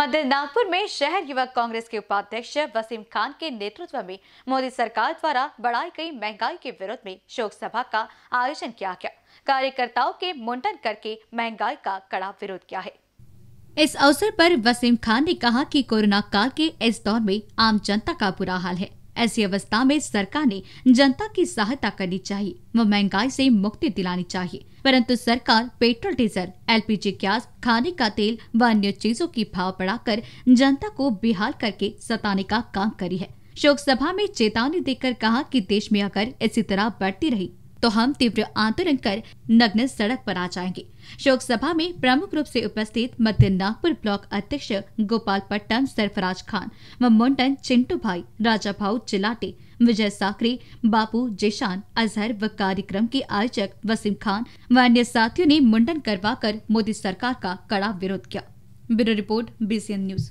मध्य नागपुर में शहर युवक कांग्रेस के उपाध्यक्ष वसीम खान के नेतृत्व में मोदी सरकार द्वारा बढ़ाई गई महंगाई के विरोध में शोक सभा का आयोजन किया गया कार्यकर्ताओं के मुंडन करके महंगाई का कड़ा विरोध किया है इस अवसर पर वसीम खान ने कहा कि कोरोना काल के इस दौर में आम जनता का बुरा हाल है ऐसी अवस्था में सरकार ने जनता की सहायता करनी चाहिए व महंगाई से मुक्ति दिलानी चाहिए परंतु सरकार पेट्रोल डीजल एलपीजी गैस खाने का तेल व अन्य चीजों की भाव बढ़ाकर जनता को बेहाल करके सताने का काम करी है शोक सभा में चेतावनी देकर कहा कि देश में अगर इसी तरह बढ़ती रही तो हम तीव्र आंदोलन कर नग्न सड़क पर आ जाएंगे शोक सभा में प्रमुख रूप से उपस्थित मध्य नागपुर ब्लॉक अध्यक्ष गोपाल पट्टन सरफराज खान व मुंडन चिंटू भाई राजा भाऊ चिलाटे विजय साकरे बापू जेशान अजहर व कार्यक्रम के आयोजक वसीम खान व अन्य साथियों ने मुंडन करवाकर मोदी सरकार का कड़ा विरोध किया ब्यूरो रिपोर्ट बीसीएन न्यूज़